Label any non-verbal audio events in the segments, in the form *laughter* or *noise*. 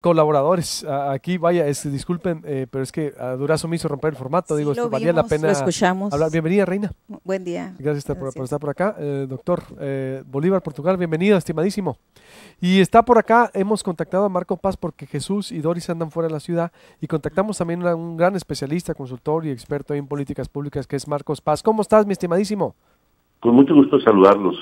colaboradores aquí, vaya, disculpen, eh, pero es que a Durazo me hizo romper el formato, digo, esto, valía la pena lo escuchamos. hablar. Bienvenida, Reina. Buen día. Gracias, Por, estar por acá. Eh, doctor eh, Bolívar Portugal, bienvenido, estimadísimo. Y está por acá, hemos contactado a Marco Paz porque Jesús y Doris andan fuera de la ciudad y contactamos también a un gran especialista, consultor y experto en políticas públicas que es Marcos Paz. ¿Cómo estás, mi estimadísimo? Con mucho gusto saludarlos.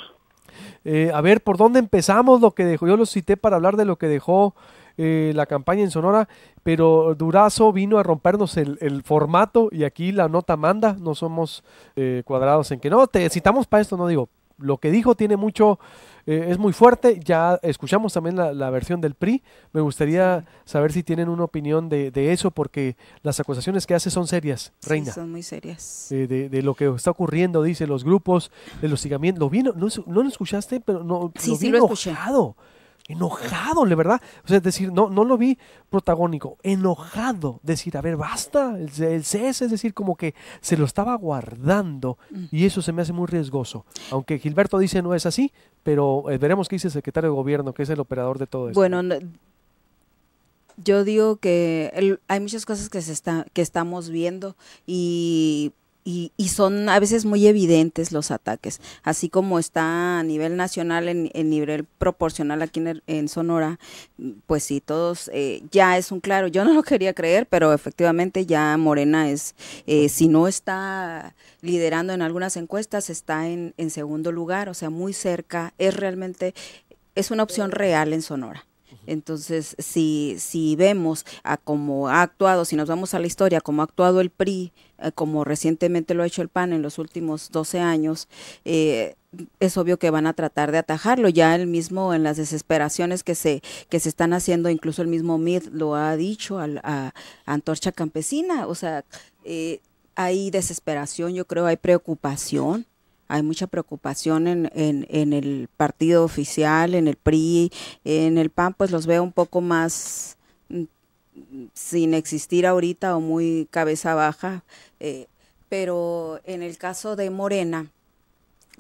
a ver, ¿por dónde empezamos lo que dejó? Yo los cité para hablar de lo que dejó eh, la campaña en Sonora, pero Durazo vino a rompernos el, el formato y aquí la nota manda, no somos eh, cuadrados en que no, te citamos para esto, no digo, lo que dijo tiene mucho, eh, es muy fuerte. Ya escuchamos también la, versión del PRI. Me gustaría saber si tienen una opinión de, eso, porque las acusaciones que hace son serias, Reina. Sí, son muy serias. de, lo que está ocurriendo, dice, los grupos, el hostigamiento. Lo vino, no, no, lo escuchaste, pero no, lo sí, lo enojado, de verdad. O sea, es decir, no, no lo vi protagónico, enojado, decir, a ver, basta, el, CES, es decir, como que se lo estaba guardando mm. y eso se me hace muy riesgoso. Aunque Gilberto dice no es así, pero eh, veremos qué dice el secretario de gobierno, que es el operador de todo esto. Bueno, yo digo que hay muchas cosas que estamos viendo y y, son a veces muy evidentes los ataques, así como está a nivel nacional, en, nivel proporcional aquí en, Sonora, pues sí, todos eh, ya es un claro, yo no lo quería creer, pero efectivamente ya Morena es, eh, si no está liderando en algunas encuestas, está en, en segundo lugar, o sea, muy cerca, es realmente, es una opción real en Sonora. Entonces, si, si vemos a cómo ha actuado, si nos vamos a la historia, cómo ha actuado el PRI, eh, como recientemente lo ha hecho el PAN en los últimos 12 años, eh, es obvio que van a tratar de atajarlo. Ya el mismo, en las desesperaciones que se, que se están haciendo, incluso el mismo MID lo ha dicho a, Antorcha Campesina. O sea, eh, hay desesperación, yo creo, hay preocupación hay mucha preocupación en, en, el partido oficial, en el PRI, en el PAN, pues los veo un poco más mm, sin existir ahorita o muy cabeza baja. Eh, pero en el caso de Morena,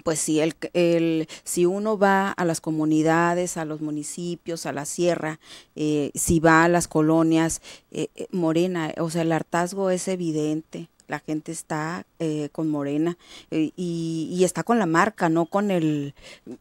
pues si, el, el, si uno va a las comunidades, a los municipios, a la sierra, eh, si va a las colonias, eh, Morena, o sea, el hartazgo es evidente la gente está eh, con Morena eh, y, está con la marca, no con el,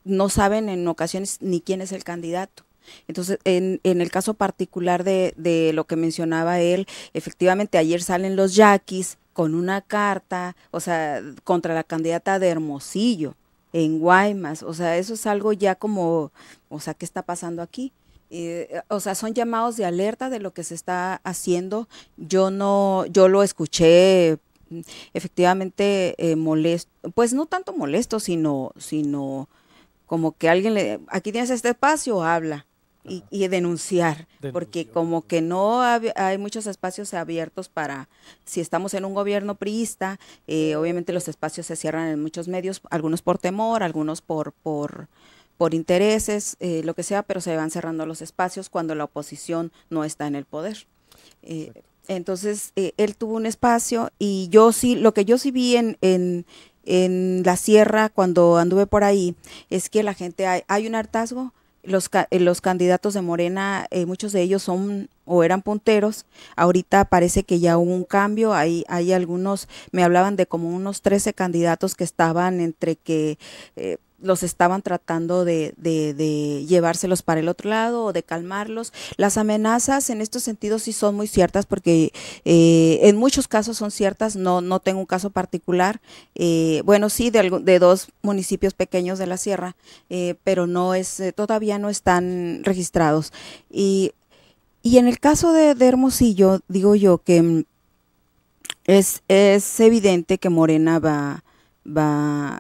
no saben en ocasiones ni quién es el candidato. Entonces, en, el caso particular de, de, lo que mencionaba él, efectivamente ayer salen los yaquis con una carta, o sea, contra la candidata de Hermosillo en Guaymas, o sea, eso es algo ya como, o sea, ¿qué está pasando aquí? Eh, eh, o sea, son llamados de alerta de lo que se está haciendo. Yo no, yo lo escuché mm, efectivamente eh, molesto, pues no tanto molesto, sino, sino como que alguien le, aquí tienes este espacio, habla. Y, denunciar, porque como que no hay muchos espacios abiertos para, si estamos en un gobierno priista, obviamente los espacios se cierran en muchos medios, algunos por temor, algunos por, por, por intereses, eh, lo que sea, pero se van cerrando los espacios cuando la oposición no está en el poder. Eh, entonces, eh, él tuvo un espacio y yo sí, lo que yo sí vi en, en, la sierra cuando anduve por ahí, es que la gente, hay, un hartazgo, los, los candidatos de Morena, muchos de ellos son o eran punteros. Ahorita parece que ya hubo un cambio. Hay, hay algunos, me hablaban de como unos 13 candidatos que estaban entre que los estaban tratando de, llevárselos para el otro lado o de calmarlos. Las amenazas en estos sentidos sí son muy ciertas porque eh, en muchos casos son ciertas, no, no tengo un caso particular, eh, bueno, sí, de, de, dos municipios pequeños de la sierra, eh, pero no es, todavía no están registrados. Y, y en el caso de, Hermosillo, digo yo que mm, es, evidente que Morena va, va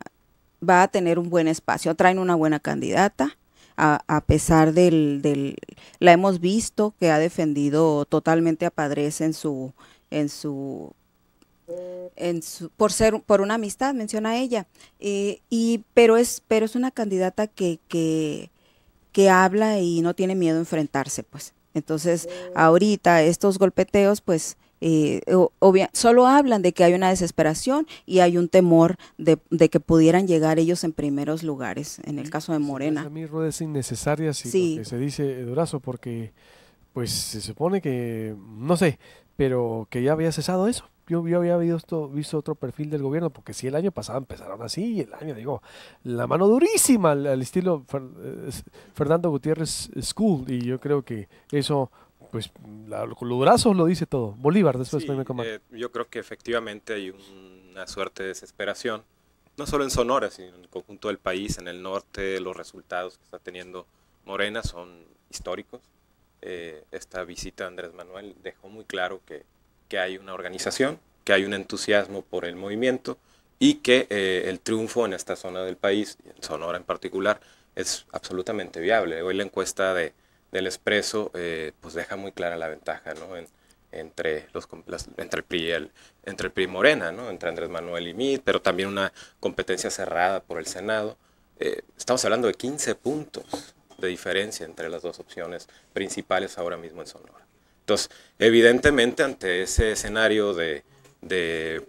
va a tener un buen espacio. Traen una buena candidata, a, pesar del, la hemos visto que ha defendido totalmente a Padres en su, en su, en su, por ser, por una amistad, menciona ella. Eh, y, pero es, pero es una candidata que, que, que habla y no tiene miedo a enfrentarse, pues. Entonces, ahorita estos golpeteos, pues, eh, solo hablan de que hay una desesperación y hay un temor de, que pudieran llegar ellos en primeros lugares, en el caso de pues, Morena. A mí ruedas innecesarias y se dice Durazo, porque pues se supone que, no sé, pero que ya había cesado eso. Yo, yo había visto, visto otro perfil del gobierno, porque si el año pasado empezaron así, y el año, digo, la mano durísima al, estilo eh, Fernando Gutiérrez School, y yo creo que eso pues la, los brazos lo dice todo. Bolívar después eh, yo creo que efectivamente hay una suerte de desesperación, no solo en Sonora, sino en el conjunto del país, en el norte, los resultados que está teniendo Morena son históricos. Eh, esta visita de Andrés Manuel dejó muy claro que, que, hay una organización, que hay un entusiasmo por el movimiento y que eh, el triunfo en esta zona del país, en Sonora en particular, es absolutamente viable. Hoy la encuesta de del Expreso, eh, pues deja muy clara la ventaja, entre, los, entre, el PRI el, entre el PRI y Morena, ¿no? entre Andrés Manuel y Mid, pero también una competencia cerrada por el Senado. Eh, estamos hablando de 15 puntos de diferencia entre las dos opciones principales ahora mismo en Sonora. Entonces, evidentemente ante ese escenario de,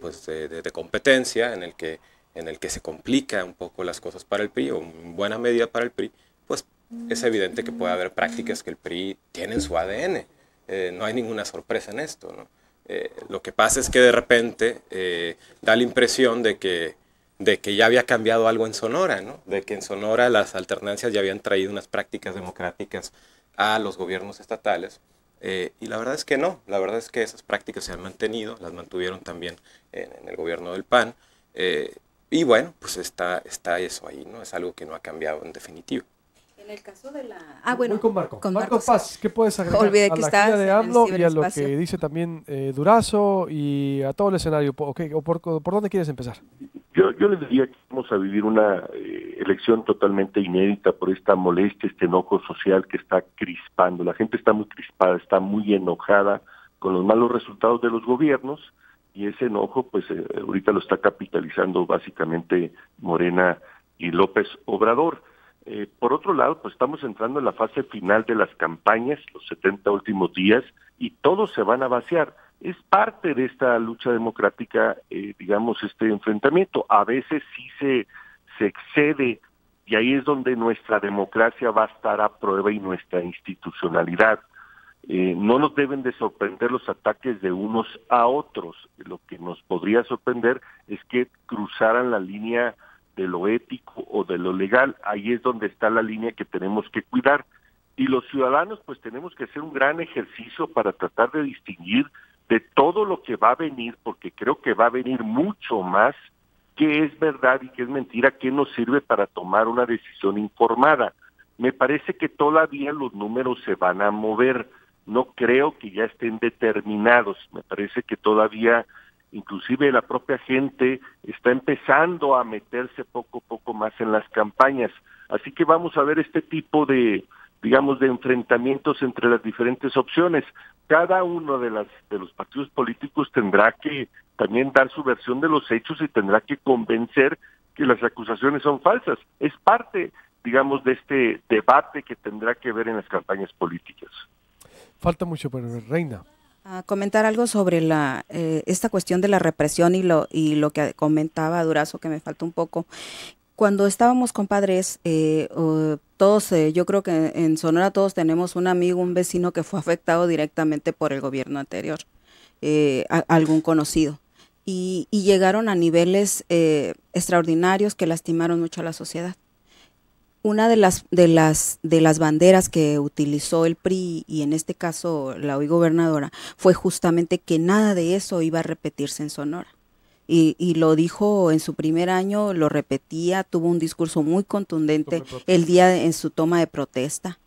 pues competencia en el, que, en el que se complica un poco las cosas para el PRI, o en buena medida para el PRI, pues es evidente que puede haber prácticas que el PRI tiene en su ADN. Eh, no hay ninguna sorpresa en esto. Eh, lo que pasa es que de repente eh, da la impresión de que, de que ya había cambiado algo en Sonora, de que en Sonora las alternancias ya habían traído unas prácticas democráticas a los gobiernos estatales. y la verdad es que no, la verdad es que esas prácticas se han mantenido, las mantuvieron también en, en el gobierno del PAN. y bueno, pues está, está eso ahí, ¿no? Es algo que no ha cambiado en definitivo. En el caso de la... Ah, bueno. con Marco. Marco Paz, ¿qué puedes agregar a la de AMLO y a lo que dice también eh, Durazo y a todo el escenario? por, dónde quieres empezar? Yo, yo le diría que vamos a vivir una eh, elección totalmente inédita por esta molestia, este enojo social que está crispando. La gente está muy crispada, está muy enojada con los malos resultados de los gobiernos y ese enojo, pues eh, ahorita lo está capitalizando básicamente Morena y López Obrador. Eh, por otro lado, pues estamos entrando en la fase final de las campañas, los 70 últimos días, y todos se van a vaciar. Es parte de esta lucha democrática, eh, digamos, este enfrentamiento. A veces sí se, se excede y ahí es donde nuestra democracia va a estar a prueba y nuestra institucionalidad. Eh, no nos deben de sorprender los ataques de unos a otros. Lo que nos podría sorprender es que cruzaran la línea de lo ético o de lo legal. Ahí es donde está la línea que tenemos que cuidar. Y los ciudadanos pues tenemos que hacer un gran ejercicio para tratar de distinguir de todo lo que va a venir, porque creo que va a venir mucho más qué es verdad y qué es mentira, qué nos sirve para tomar una decisión informada. Me parece que todavía los números se van a mover, no creo que ya estén determinados, me parece que todavía inclusive la propia gente está empezando a meterse poco a poco más en las campañas. Así que vamos a ver este tipo de, digamos, de enfrentamientos entre las diferentes opciones. Cada uno de, las, de los partidos políticos tendrá que también dar su versión de los hechos y tendrá que convencer que las acusaciones son falsas. Es parte, digamos, de este debate que tendrá que ver en las campañas políticas. Falta mucho para ver, Reina comentar algo sobre la, eh, esta cuestión de la represión y lo, y lo que comentaba Durazo, que me faltó un poco. Cuando estábamos compadres, eh, todos, eh, yo creo que en Sonora todos tenemos un amigo, un vecino que fue afectado directamente por el gobierno anterior, eh, algún conocido. Y, y, llegaron a niveles extraordinarios que lastimaron mucho a la sociedad. Una de las, de, las, de las banderas que utilizó el PRI, y en este caso la hoy gobernadora, fue justamente que nada de eso iba a repetirse en Sonora. Y, y, lo dijo en su primer año, lo repetía, tuvo un discurso muy contundente el día en su toma de protesta.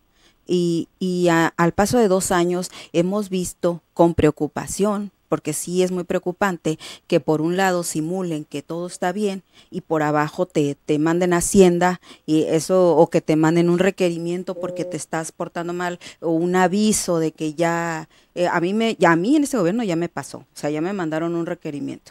Y, y al paso de dos años hemos visto con preocupación porque sí es muy preocupante que por un lado simulen que todo está bien y por abajo te, manden a Hacienda y eso, o que te manden un requerimiento porque te estás portando mal, o un aviso de que ya, eh, a mí me, a mí en este gobierno ya me pasó, o sea, ya me mandaron un requerimiento.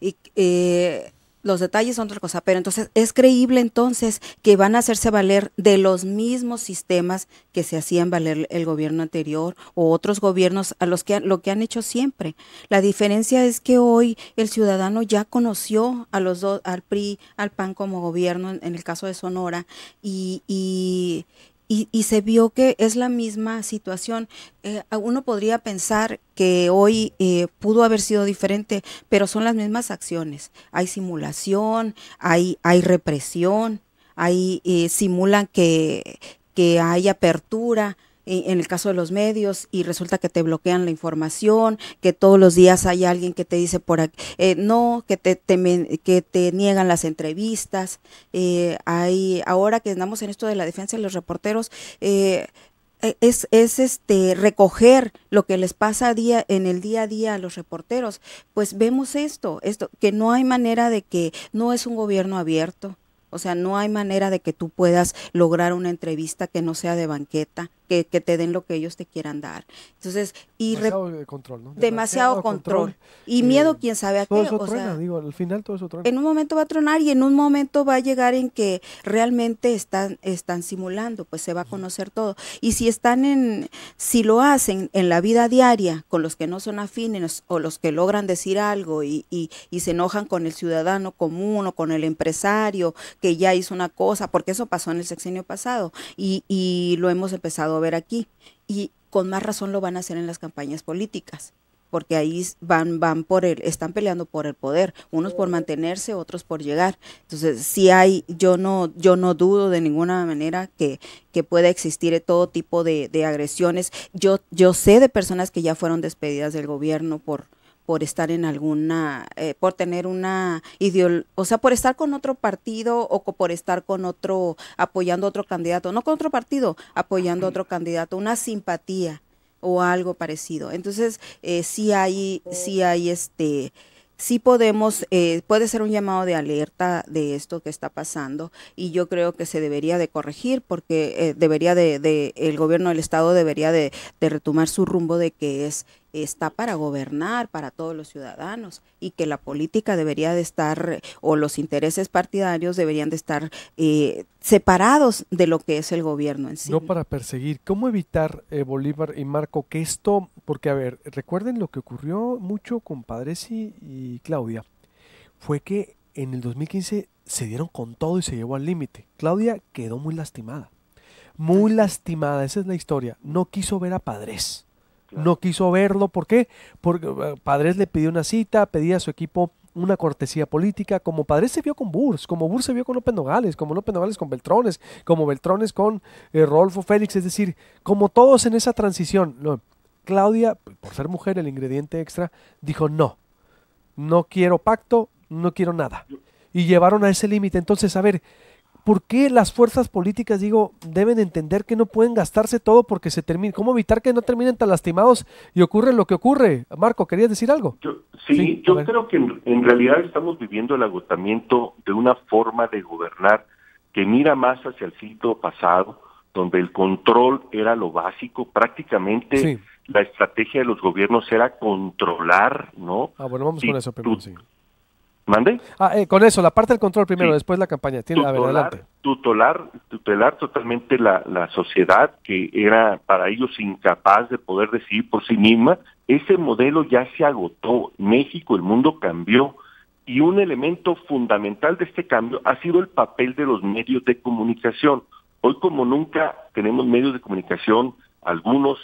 Y eh, los detalles son otra cosa, pero entonces es creíble entonces que van a hacerse valer de los mismos sistemas que se hacían valer el gobierno anterior o otros gobiernos a los que han, lo que han hecho siempre. La diferencia es que hoy el ciudadano ya conoció a los dos, al PRI, al PAN como gobierno en, el caso de Sonora y, y, se vio que es la misma situación. Eh, uno podría pensar que hoy eh, pudo haber sido diferente, pero son las mismas acciones. Hay simulación, hay, hay represión, hay, eh, simulan que hay apertura, eh, en el caso de los medios, y resulta que te bloquean la información, que todos los días hay alguien que te dice por aquí, eh, no, que te, que te niegan las entrevistas. Eh, hay, ahora que andamos en esto de la defensa de los reporteros, e-, es, es, este recoger lo que les pasa día en el día a día a los reporteros pues vemos esto esto que no hay manera de que no es un gobierno abierto o sea, no hay manera de que tú puedas lograr una entrevista que no sea de banqueta, que, te den lo que ellos te quieran dar. Entonces, y demasiado eh, control, ¿no? Demasiado, control. Y miedo, eh, quién sabe a qué. Eso truena, digo, al final todo eso truena. En un momento va a tronar y en un momento va a llegar en que realmente están, están simulando, pues se va a conocer todo. Y si están en, si lo hacen en la vida diaria con los que no son afines o los que logran decir algo y, y, y se enojan con el ciudadano común o con el empresario que ya hizo una cosa, porque eso pasó en el sexenio pasado y, lo hemos empezado a ver aquí. Y con más razón lo van a hacer en las campañas políticas porque ahí van, van por el, están peleando por el poder, unos por mantenerse, otros por llegar. Entonces, sí hay, yo no, yo no dudo de ninguna manera que, que pueda existir todo tipo de, de agresiones. Yo, yo sé de personas que ya fueron despedidas del gobierno por, por estar en alguna, eh, por tener una o sea, por estar con otro partido o por estar con otro, apoyando otro candidato, no con otro partido, apoyando otro candidato, una simpatía o algo parecido. Entonces, eh, sí hay, sí hay este, sí podemos, eh, puede ser un llamado de alerta de esto que está pasando y yo creo que se debería de corregir porque eh, debería de, el gobierno del estado debería de, de retomar su rumbo de que es está para gobernar para todos los ciudadanos y que la política debería de estar o los intereses partidarios deberían de estar eh, separados de lo que es el gobierno en sí. No para perseguir. ¿Cómo evitar, eh, Bolívar y Marco, que esto, porque a ver, recuerden lo que ocurrió mucho con Padres y, y Claudia, fue que en el 2015 se dieron con todo y se llevó al límite. Claudia quedó muy lastimada. Muy lastimada, esa es la historia. No quiso ver a Padres no quiso verlo. ¿Por qué? Porque eh, Padres le pidió una cita, pedía a su equipo una cortesía política, como Padres se vio con Burs, como Burs se vio con López Nogales, como López Nogales con Beltrones, como Beltrones con eh, Rolfo Félix, es decir, como todos en esa transición. No, Claudia, por ser mujer, el ingrediente extra, dijo no, no quiero pacto, no quiero nada. Y llevaron a ese límite. Entonces, a ver, ¿Por qué las fuerzas políticas, digo, deben entender que no pueden gastarse todo porque se termina? ¿Cómo evitar que no terminen tan lastimados y ocurre lo que ocurre? Marco, ¿querías decir algo? sí, yo creo que en, realidad estamos viviendo el agotamiento de una forma de gobernar que mira más hacia el siglo pasado, donde el control era lo básico, prácticamente la estrategia de los gobiernos era controlar, ¿no? Ah, bueno, vamos con eso primero, ¿Mande? Ah, eh, con eso, la parte del control primero, después la campaña. Tiene, tutelar, adelante. Tutelar, tutelar totalmente la, sociedad que era para ellos incapaz de poder decidir por sí misma. Ese modelo ya se agotó. México, el mundo cambió. Y un elemento fundamental de este cambio ha sido el papel de los medios de comunicación. Hoy como nunca tenemos medios de comunicación, algunos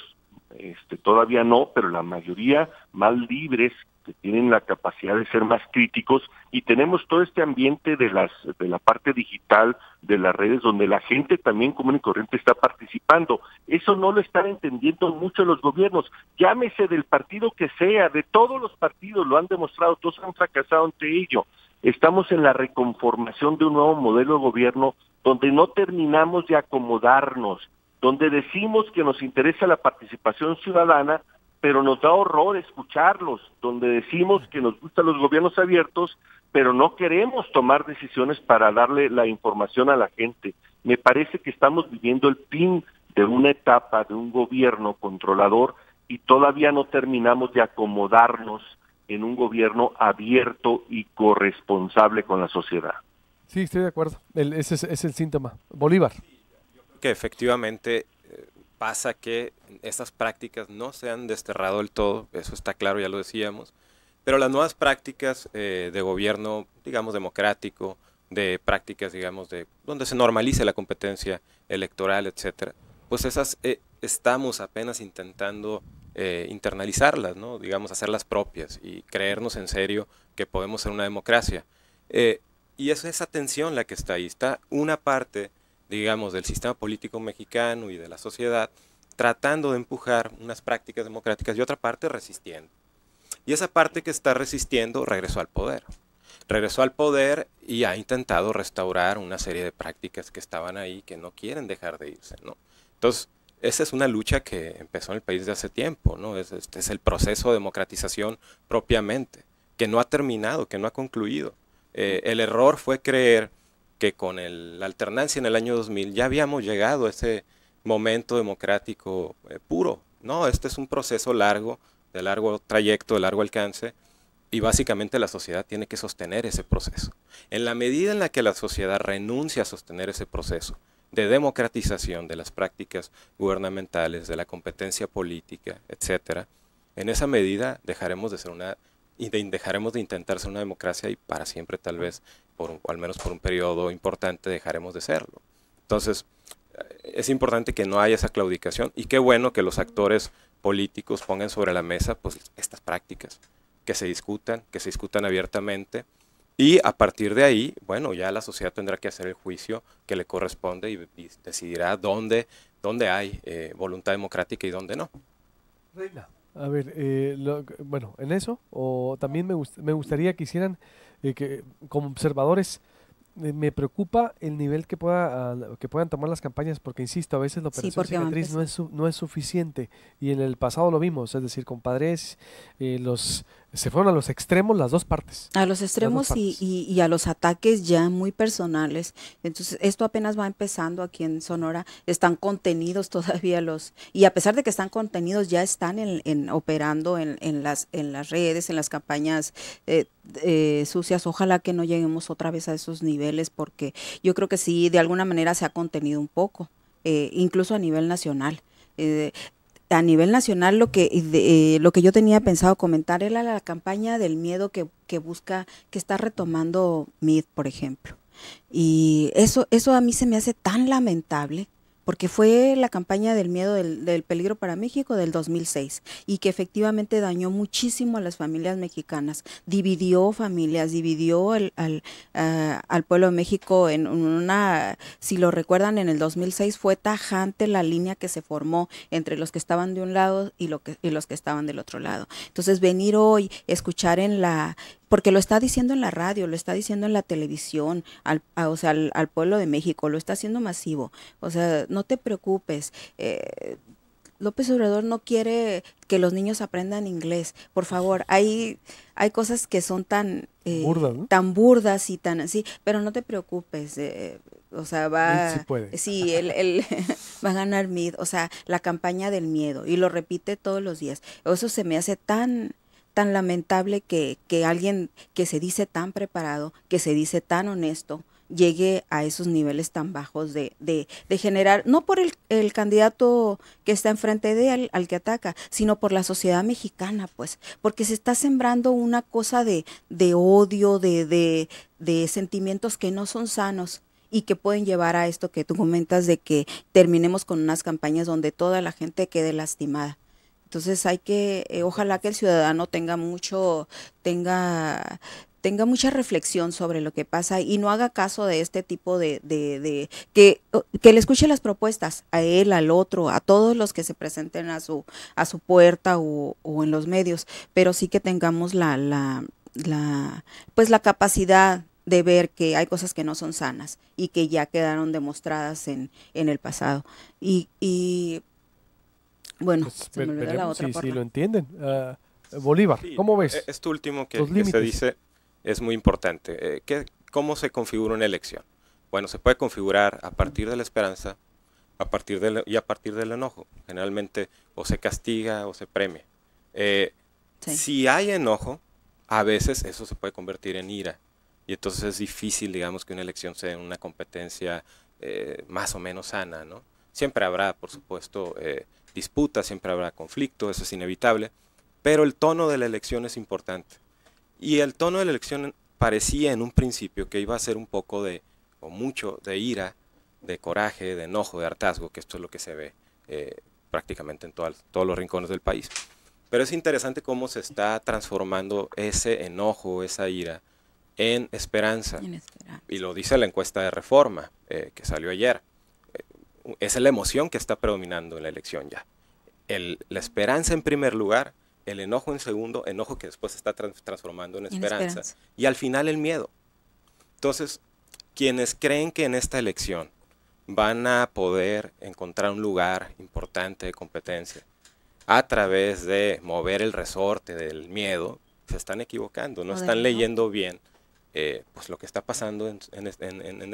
este, todavía no, pero la mayoría más libres que tienen la capacidad de ser más críticos y tenemos todo este ambiente de las de la parte digital de las redes donde la gente también común y corriente está participando. Eso no lo están entendiendo mucho los gobiernos. Llámese del partido que sea, de todos los partidos lo han demostrado, todos han fracasado ante ello. Estamos en la reconformación de un nuevo modelo de gobierno donde no terminamos de acomodarnos, donde decimos que nos interesa la participación ciudadana, pero nos da horror escucharlos, donde decimos que nos gustan los gobiernos abiertos, pero no queremos tomar decisiones para darle la información a la gente. Me parece que estamos viviendo el fin de una etapa de un gobierno controlador y todavía no terminamos de acomodarnos en un gobierno abierto y corresponsable con la sociedad. Sí, estoy de acuerdo. ese es, el síntoma. Bolívar. Que efectivamente eh, pasa que esas prácticas no se han desterrado del todo, eso está claro, ya lo decíamos, pero las nuevas prácticas eh, de gobierno, digamos, democrático, de prácticas, digamos, de donde se normalice la competencia electoral, etcétera, pues esas eh, estamos apenas intentando eh, internalizarlas, ¿no? digamos, hacerlas propias y creernos en serio que podemos ser una democracia. Eh, y es esa tensión la que está ahí. Está una parte digamos, del sistema político mexicano y de la sociedad, tratando de empujar unas prácticas democráticas y otra parte resistiendo. Y esa parte que está resistiendo regresó al poder. Regresó al poder y ha intentado restaurar una serie de prácticas que estaban ahí, que no quieren dejar de irse, ¿no? Entonces, esa es una lucha que empezó en el país de hace tiempo, ¿no? es, este, el proceso de democratización propiamente, que no ha terminado, que no ha concluido. Eh, el error fue creer que con la alternancia en el año 2000 ya habíamos llegado a ese momento democrático eh, puro. No, este es un proceso largo, de largo trayecto, de largo alcance, y básicamente la sociedad tiene que sostener ese proceso. En la medida en la que la sociedad renuncia a sostener ese proceso de democratización de las prácticas gubernamentales, de la competencia política, etc., en esa medida dejaremos de ser una y dejaremos de intentar ser una democracia y para siempre tal vez por al menos por un periodo importante dejaremos de serlo. Entonces, eh, es importante que no haya esa claudicación y qué bueno que los actores políticos pongan sobre la mesa pues, estas prácticas, que se discutan, que se discutan abiertamente y a partir de ahí, bueno, ya la sociedad tendrá que hacer el juicio que le corresponde y, decidirá dónde, dónde hay eh, voluntad democrática y dónde no. Reina, a ver, eh, bueno, en eso, o también me, me gustaría que hicieran que como observadores me preocupa el nivel que pueda que puedan tomar las campañas porque insisto a veces la operación cicatriz no es no es suficiente y en el pasado lo vimos es decir con padres eh, los se fueron a los extremos las dos partes. A los extremos y, a los ataques ya muy personales. Entonces, esto apenas va empezando aquí en Sonora. Están contenidos *laughs* todavía los, y a pesar de que están contenidos, ya están en, operando en, las, redes, en las campañas eh, eh, sucias. Ojalá que no lleguemos otra vez a esos niveles porque yo creo que sí, de alguna manera se ha contenido un poco, eh, incluso a nivel nacional a nivel nacional lo que eh, lo que yo tenía pensado comentar era la campaña del miedo que, que busca que está retomando Mid por ejemplo y eso eso a mí se me hace tan lamentable porque fue la campaña del miedo del, peligro para México del 2006 y que efectivamente dañó muchísimo a las familias mexicanas, dividió familias, dividió al, pueblo de México en una, si lo recuerdan, en el 2006 fue tajante la línea que se formó entre los que estaban de un lado y, lo que, y los que estaban del otro lado. Entonces venir hoy, escuchar en la, porque lo está diciendo en la radio, lo está diciendo en la televisión, al, o sea, al, pueblo de México, lo está haciendo masivo. O sea, no te preocupes. Eh, López Obrador no quiere que los niños aprendan inglés. Por favor, hay, hay cosas que son tan, eh, tan burdas y tan así, pero no te preocupes. Eh, o sea, va, sí él, *laughs* va a ganar Mid, o sea, la campaña del miedo y lo repite todos los días. Eso se me hace tan, tan lamentable que, alguien que se dice tan preparado, que se dice tan honesto, llegue a esos niveles tan bajos de, de, de generar, no por el, candidato que está enfrente de él, al que ataca, sino por la sociedad mexicana, pues, porque se está sembrando una cosa de, de odio, de, de sentimientos que no son sanos y que pueden llevar a esto que tú comentas de que terminemos con unas campañas donde toda la gente quede lastimada. Entonces hay que, eh, ojalá que el ciudadano tenga mucho, tenga, tenga mucha reflexión sobre lo que pasa y no haga caso de este tipo de, que, que, le escuche las propuestas a él, al otro, a todos los que se presenten a su, a su puerta o, o en los medios, pero sí que tengamos la, la, la, pues la capacidad de ver que hay cosas que no son sanas y que ya quedaron demostradas en, en el pasado. Y, y bueno, si, pues, lo entienden. Ah, Bolívar, ¿cómo ves? Eh, Esto último que, se dice es muy importante. Eh, ¿Cómo se configura una elección? Bueno, se puede configurar a partir de la esperanza a partir del, y a partir del enojo. Generalmente o se castiga o se premia. Eh, si hay enojo, a veces eso se puede convertir en ira. Y entonces es difícil, digamos, que una elección sea una competencia más o menos sana, ¿no? Siempre habrá, por supuesto, Disputa, siempre habrá conflicto, eso es inevitable, pero el tono de la elección es importante. Y el tono de la elección parecía en un principio que iba a ser un poco de, o mucho, de ira, de coraje, de enojo, de hartazgo, que esto es lo que se ve eh, prácticamente en todos los rincones del país. Pero es interesante cómo se está transformando ese enojo, esa ira, en esperanza. Y lo dice la encuesta de reforma eh, que salió ayer es la emoción que está predominando en la elección ya. El, la esperanza en primer lugar, el enojo en segundo, enojo que después se está transformando en esperanza, y al final el miedo. Entonces, quienes creen que en esta elección van a poder encontrar un lugar importante de competencia a través de mover el resorte del miedo, se están equivocando, no están leyendo bien eh, pues lo que está pasando en,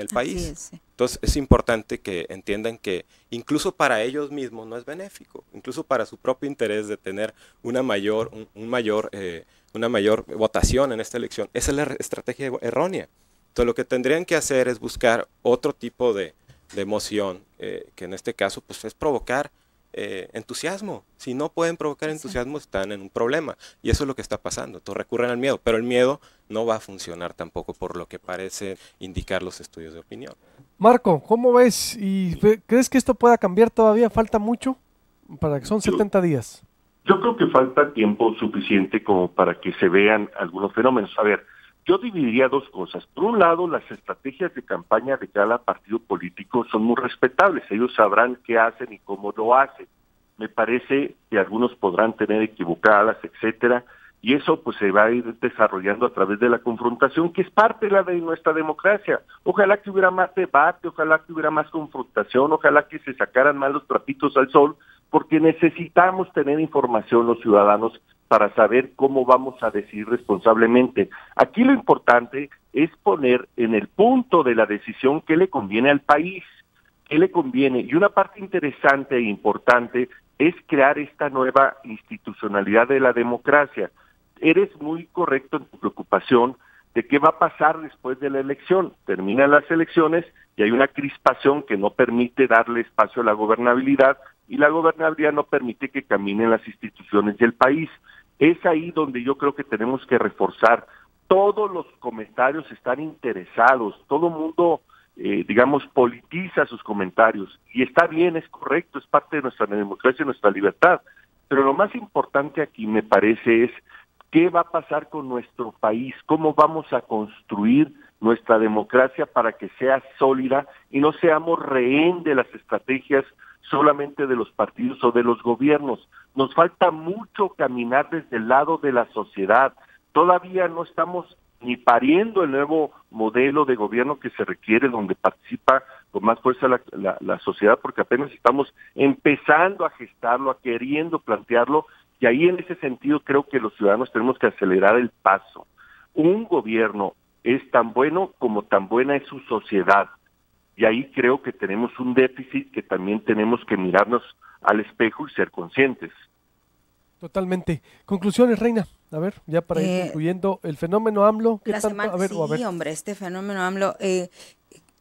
el país. Entonces es importante que entiendan que incluso para ellos mismos no es benéfico, incluso para su propio interés de tener una mayor, un, mayor, eh, una mayor votación en esta elección. Esa es la estrategia errónea. Entonces lo que tendrían que hacer es buscar otro tipo de, emoción, eh, que en este caso pues es provocar eh, entusiasmo. Si no pueden provocar entusiasmo, están en un problema. Y eso es lo que está pasando. entonces recurren al miedo, pero el miedo no va a funcionar tampoco por lo que parece indicar los estudios de opinión. Marco, ¿cómo ves? ¿Y crees que esto pueda cambiar todavía? ¿Falta mucho? Para que son 70 días. Yo creo que falta tiempo suficiente como para que se vean algunos fenómenos. A ver, yo dividiría dos cosas. Por un lado, las estrategias de campaña de cada partido político son muy respetables. Ellos sabrán qué hacen y cómo lo hacen. Me parece que algunos podrán tener equivocadas, etcétera, y eso pues se va a ir desarrollando a través de la confrontación, que es parte la de nuestra democracia. Ojalá que hubiera más debate, ojalá que hubiera más confrontación, ojalá que se sacaran más los trapitos al sol, porque necesitamos tener información los ciudadanos para saber cómo vamos a decidir responsablemente. Aquí lo importante es poner en el punto de la decisión qué le conviene al país, qué le conviene. Y una parte interesante e importante es crear esta nueva institucionalidad de la democracia. Eres muy correcto en tu preocupación de qué va a pasar después de la elección. Terminan las elecciones y hay una crispación que no permite darle espacio a la gobernabilidad y la gobernabilidad no permite que caminen las instituciones del país. Es ahí donde yo creo que tenemos que reforzar. Todos los comentarios están interesados, todo mundo, eh, digamos, politiza sus comentarios. Y está bien, es correcto, es parte de nuestra democracia y nuestra libertad. Pero lo más importante aquí, me parece, es qué va a pasar con nuestro país, cómo vamos a construir nuestra democracia para que sea sólida y no seamos rehén de las estrategias solamente de los partidos o de los gobiernos. Nos falta mucho caminar desde el lado de la sociedad. Todavía no estamos ni pariendo el nuevo modelo de gobierno que se requiere, donde participa con más fuerza la, la sociedad, porque apenas estamos empezando a gestarlo, a queriendo plantearlo, y ahí en ese sentido creo que los ciudadanos tenemos que acelerar el paso. Un gobierno es tan bueno como tan buena es su sociedad. Y ahí creo que tenemos un déficit que también tenemos que mirarnos al espejo y ser conscientes. Totalmente. Conclusiones, Reina. A ver, ya para ir eh, el fenómeno AMLO. ¿qué la sí, hombre, este fenómeno AMLO. Eh,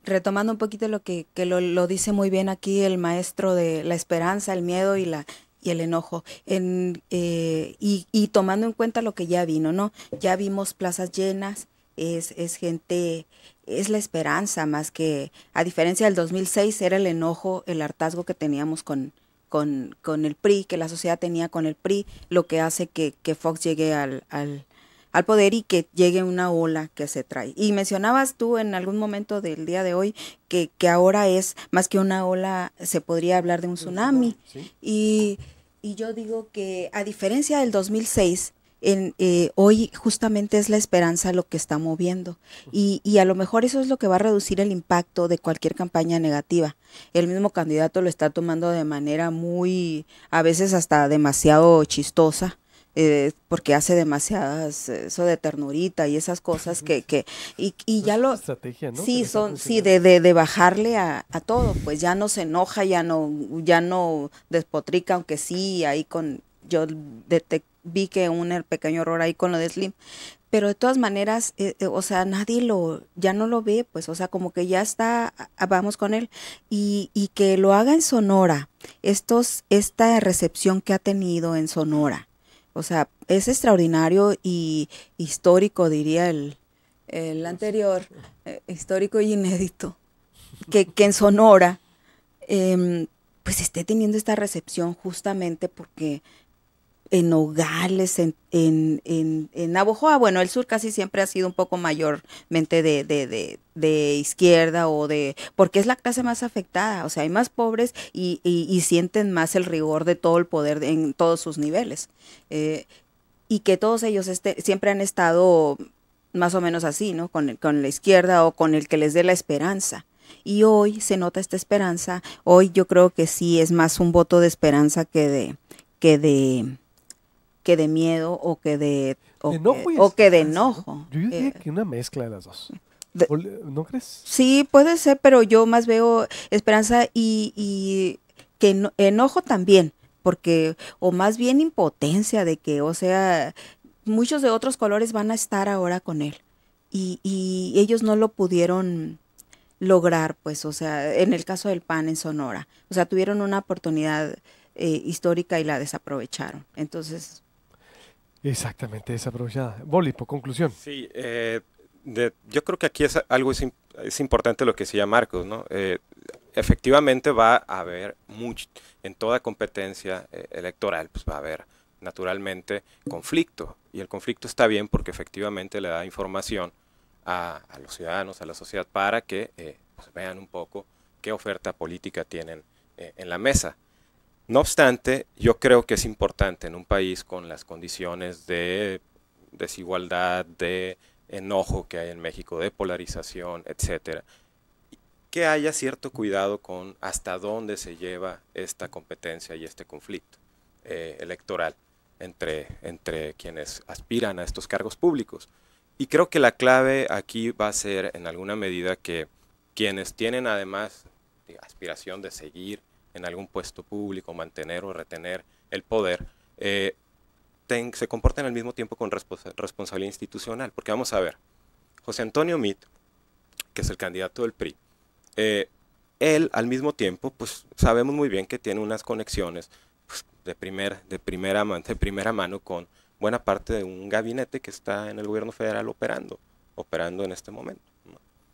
retomando un poquito lo que, lo, dice muy bien aquí el maestro de la esperanza, el miedo y la y el enojo, en, eh, y, y tomando en cuenta lo que ya vino, ¿no? Ya vimos plazas llenas, es, es gente, es la esperanza más que, a diferencia del 2006, era el enojo, el hartazgo que teníamos con, con, el PRI, que la sociedad tenía con el PRI, lo que hace que, Fox llegue al, al, poder y que llegue una ola que se trae. Y mencionabas tú en algún momento del día de hoy que, ahora es más que una ola, se podría hablar de un tsunami. Y, y yo digo que, a diferencia del 2006, eh, hoy justamente es la esperanza lo que está moviendo y, y, a lo mejor eso es lo que va a reducir el impacto de cualquier campaña negativa. El mismo candidato lo está tomando de manera muy, a veces hasta demasiado chistosa. Eh, porque hace demasiadas eh, eso de ternurita y esas cosas que, que y, pues ya lo estrategia, sí son sí de, bajarle a, a, todo pues ya no se enoja ya no ya no despotrica aunque sí ahí con yo detecto vi que un er, pequeño error ahí con lo de Slim. Pero de todas maneras, eh, eh, o sea, nadie lo, ya no lo ve, pues, o sea, como que ya está, ah, vamos con él. Y, que lo haga en Sonora, estos, esta recepción que ha tenido en Sonora. O sea, es extraordinario y histórico, diría el, el anterior, eh, histórico y inédito, que, que en Sonora, em, pues esté teniendo esta recepción justamente porque en Nogales, en, en, en, Bueno, el sur casi siempre ha sido un poco mayormente de, izquierda o de... porque es la clase más afectada, o sea, hay más pobres y, sienten más el rigor de todo el poder en todos sus niveles. Eh, y que todos ellos este, siempre han estado más o menos así, ¿no? Con, con la izquierda o con el que les dé la esperanza y hoy se nota esta esperanza. Hoy yo creo que sí es más un voto de esperanza que de que de que de miedo o que de, o, enojo que de enojo. Yo diría eh, que una mezcla de las dos. ¿No crees? Sí, puede ser, pero yo más veo esperanza y, que enojo también, porque, o más bien impotencia de que, o sea, muchos de otros colores van a estar ahora con él y, y ellos no lo pudieron lograr, pues, o sea, en el caso del PAN en Sonora, o sea, tuvieron una oportunidad eh, histórica y la desaprovecharon. Entonces, Exactamente, desaprovechada. Boli, por conclusión. Sí, eh, yo creo que aquí es algo es, importante lo que decía Marcos, ¿no? Eh, efectivamente va a haber mucho, en toda competencia eh, electoral, pues va a haber naturalmente conflicto. Y el conflicto está bien porque efectivamente le da información a, los ciudadanos, a la sociedad, para que pues vean un poco qué oferta política tienen en la mesa. No obstante, yo creo que es importante en un país con las condiciones de desigualdad, de enojo que hay en México, de polarización, etcétera, que haya cierto cuidado con hasta dónde se lleva esta competencia y este conflicto eh, electoral entre, entre quienes aspiran a estos cargos públicos. Y creo que la clave aquí va a ser en alguna medida que quienes tienen además aspiración de seguir en algún puesto público, mantener o retener el poder, eh, se comporten al mismo tiempo con responsabilidad institucional. Porque vamos a ver, José Antonio Mit, que es el candidato del PRI, eh, él al mismo tiempo, pues sabemos muy bien que tiene unas conexiones pues, de, primer, de, primera de primera mano con buena parte de un gabinete que está en el gobierno federal operando, operando en este momento.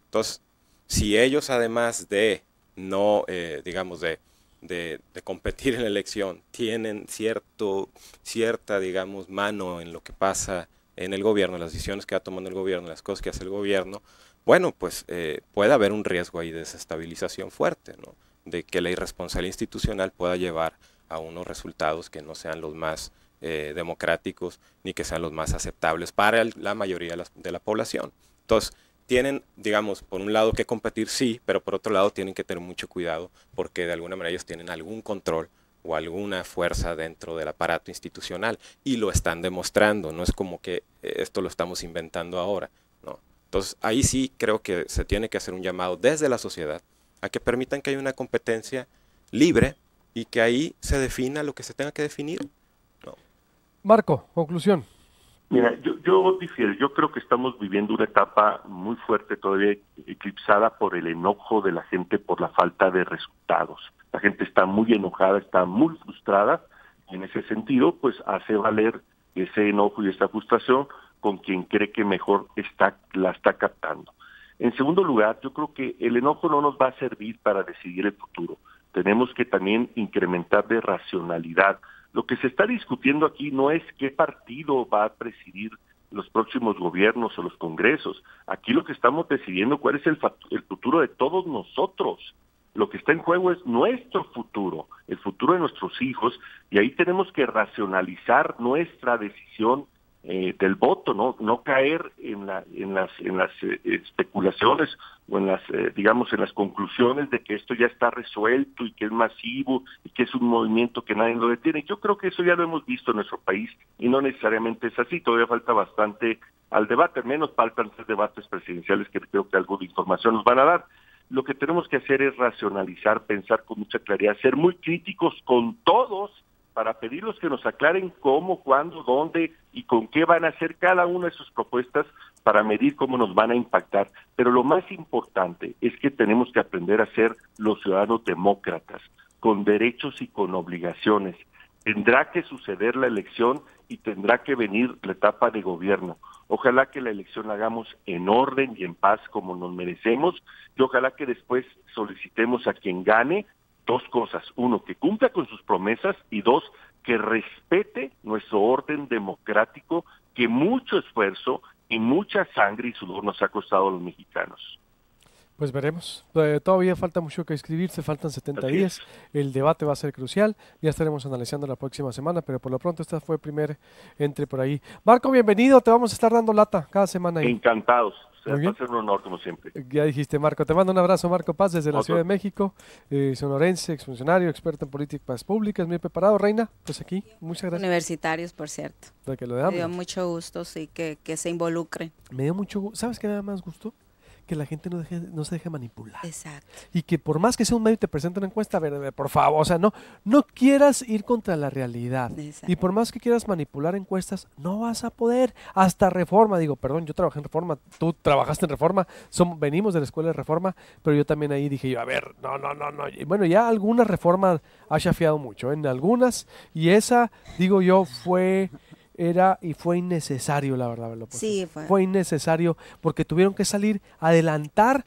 Entonces, si ellos además de no, eh, digamos, de de, competir en la elección tienen cierto, cierta, digamos, mano en lo que pasa en el gobierno, las decisiones que va tomando el gobierno, las cosas que hace el gobierno, bueno, pues eh, puede haber un riesgo ahí de desestabilización fuerte, ¿no? De que la irresponsabilidad institucional pueda llevar a unos resultados que no sean los más eh, democráticos ni que sean los más aceptables para la mayoría de la, de la población. Entonces, tienen, digamos, por un lado que competir, sí, pero por otro lado tienen que tener mucho cuidado porque de alguna manera ellos tienen algún control o alguna fuerza dentro del aparato institucional y lo están demostrando, no es como que eh, esto lo estamos inventando ahora, ¿no? Entonces ahí sí creo que se tiene que hacer un llamado desde la sociedad a que permitan que haya una competencia libre y que ahí se defina lo que se tenga que definir. Marco, conclusión. Mira, yo, yo difiero, yo creo que estamos viviendo una etapa muy fuerte todavía eclipsada por el enojo de la gente por la falta de resultados. La gente está muy enojada, está muy frustrada y en ese sentido pues hace valer ese enojo y esa frustración con quien cree que mejor está, la está captando. En segundo lugar, yo creo que el enojo no nos va a servir para decidir el futuro. Tenemos que también incrementar de racionalidad lo que se está discutiendo aquí no es qué partido va a presidir los próximos gobiernos o los congresos. Aquí lo que estamos decidiendo cuál es el, el futuro de todos nosotros. Lo que está en juego es nuestro futuro, el futuro de nuestros hijos, y ahí tenemos que racionalizar nuestra decisión eh, del voto, no no caer en, la, en las en las eh, especulaciones o en las eh, digamos en las conclusiones de que esto ya está resuelto y que es masivo y que es un movimiento que nadie lo detiene. Yo creo que eso ya lo hemos visto en nuestro país y no necesariamente es así. Todavía falta bastante al debate, al menos faltan tres debates presidenciales que creo que algo de información nos van a dar. Lo que tenemos que hacer es racionalizar, pensar con mucha claridad, ser muy críticos con todos para pedirlos que nos aclaren cómo, cuándo, dónde y con qué van a hacer cada una de sus propuestas para medir cómo nos van a impactar. Pero lo más importante es que tenemos que aprender a ser los ciudadanos demócratas, con derechos y con obligaciones. Tendrá que suceder la elección y tendrá que venir la etapa de gobierno. Ojalá que la elección la hagamos en orden y en paz como nos merecemos y ojalá que después solicitemos a quien gane dos cosas. Uno, que cumpla con sus promesas y dos, que respete nuestro orden democrático que mucho esfuerzo y mucha sangre y sudor nos ha costado a los mexicanos. Pues veremos. Eh, todavía falta mucho que escribirse, faltan 70 días. El debate va a ser crucial. Ya estaremos analizando la próxima semana, pero por lo pronto esta fue el primer entre por ahí. Marco, bienvenido. Te vamos a estar dando lata cada semana. Ahí. Encantados va un honor como siempre. Ya dijiste, Marco. Te mando un abrazo, Marco Paz, desde la Ciudad de México, eh, sonorense, exfuncionario, experto en políticas públicas, muy preparado, Reina. Pues aquí, muchas gracias. Universitarios, por cierto. Que lo Me dio mucho gusto, sí, que, se involucre Me dio mucho gusto. ¿Sabes qué nada más gusto? que la gente no, deje, no se deje manipular. Exacto. Y que por más que sea un medio y te presente una encuesta, a ver, por favor, o sea, no, no quieras ir contra la realidad. Y por más que quieras manipular encuestas, no vas a poder. Hasta Reforma, digo, perdón, yo trabajé en Reforma, tú trabajaste en Reforma, son, venimos de la escuela de Reforma, pero yo también ahí dije yo, a ver, no, no, no, no. bueno, ya algunas reformas ha chafiado mucho, en algunas, y esa, digo yo, fue era y fue innecesario, la verdad, verlo. Sí, fue. fue. innecesario porque tuvieron que salir, adelantar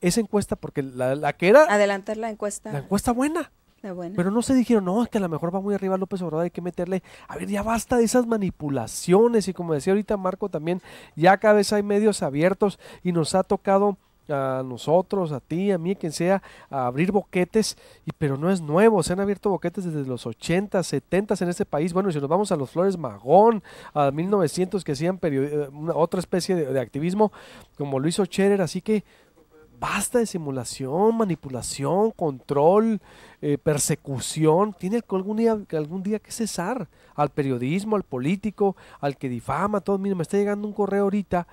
esa encuesta, porque la, la que era... Adelantar la encuesta. La encuesta buena. La buena. Pero no se dijeron, no, es que a lo mejor va muy arriba López Obrador, hay que meterle, a ver, ya basta de esas manipulaciones y como decía ahorita Marco también, ya cada vez hay medios abiertos y nos ha tocado a nosotros, a ti, a mí, a quien sea, a abrir boquetes, y, pero no es nuevo, se han abierto boquetes desde los 80, 70 en este país, bueno, si nos vamos a los Flores Magón, a 1900 que hacían eh, una, otra especie de, activismo, como lo hizo Scherer, así que basta de simulación, manipulación, control, eh, persecución, tiene algún día, algún día que cesar al periodismo, al político, al que difama, todo, mire, me está llegando un correo ahorita,